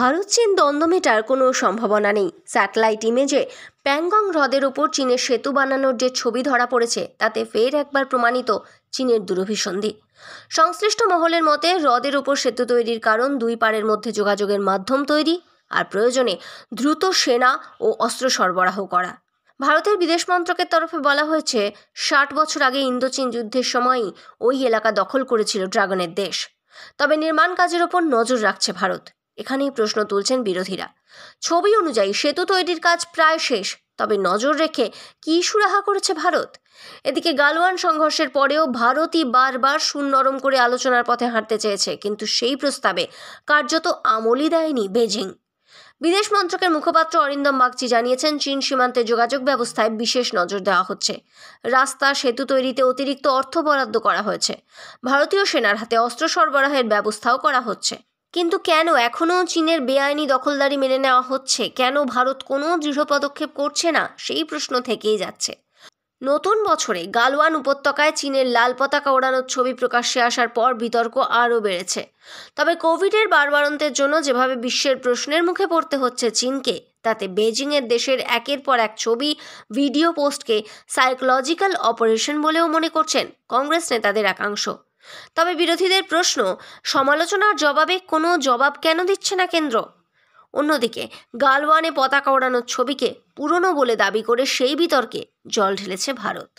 ভারত চীন দ্বন্দ্ব মেটার কোনো সম্ভাবনা নেই স্যাটেলাইট ইমেজে প্যাংগং হ্রদের ওপর চীনের সেতু বানানোর যে ছবি ধরা পড়েছে তাতে ফের একবার প্রমাণিত চীনের দুরভিসন্ধি সংশ্লিষ্ট মহলের মতে হ্রদের ওপর সেতু তৈরির কারণ দুই পারের মধ্যে যোগাযোগের মাধ্যম তৈরি আর প্রয়োজনে দ্রুত সেনা ও অস্ত্র সরবরাহ করা ভারতের বিদেশ মন্ত্রকের তরফে বলা হয়েছে ষাট বছর আগে ইন্দোচীন যুদ্ধের সময়ই ওই এলাকা দখল করেছিল ড্রাগনের দেশ তবে নির্মাণ কাজের ওপর নজর রাখছে ভারত এখানেই প্রশ্ন তুলছেন বিরোধীরা ছবি অনুযায়ী সেতু তৈরির কাজ প্রায় শেষ তবে নজর রেখে কী সুরাহা করেছে ভারত এদিকে গালওয়ান সংঘর্ষের পরেও ভারতই বারবার সুন নরম করে আলোচনার পথে হাঁটতে চেয়েছে কিন্তু সেই প্রস্তাবে কার্যত আমলই দেয়নি বেজিং বিদেশ মন্ত্রকের মুখপাত্র অরিন্দম বাগচি জানিয়েছেন চীন সীমান্তে যোগাযোগ ব্যবস্থায় বিশেষ নজর দেওয়া হচ্ছে রাস্তা সেতু তৈরিতে অতিরিক্ত অর্থ বরাদ্দ করা হয়েছে ভারতীয় সেনার হাতে অস্ত্র সরবরাহের ব্যবস্থাও করা হচ্ছে কিন্তু কেন এখনও চীনের বেআইনি দখলদারি মেনে নেওয়া হচ্ছে কেন ভারত কোনো দৃঢ় পদক্ষেপ করছে না সেই প্রশ্ন থেকেই যাচ্ছে নতুন বছরে গালওয়ান উপত্যকায় চীনের লাল পতাকা ওড়ানোর ছবি প্রকাশ্যে আসার পর বিতর্ক আরও বেড়েছে তবে কোভিডের বারবারন্তের জন্য যেভাবে বিশ্বের প্রশ্নের মুখে পড়তে হচ্ছে চীনকে তাতে বেজিংয়ের দেশের একের পর এক ছবি ভিডিও পোস্টকে সাইকোলজিক্যাল অপারেশন বলেও মনে করছেন কংগ্রেস নেতাদের একাংশ তবে বিরোধীদের প্রশ্ন সমালোচনার জবাবে কোনো জবাব কেন দিচ্ছে না কেন্দ্র অন্যদিকে গালওয়ানে পতাকা ওড়ানোর ছবিকে পুরনো বলে দাবি করে সেই বিতর্কে জল ঢেলেছে ভারত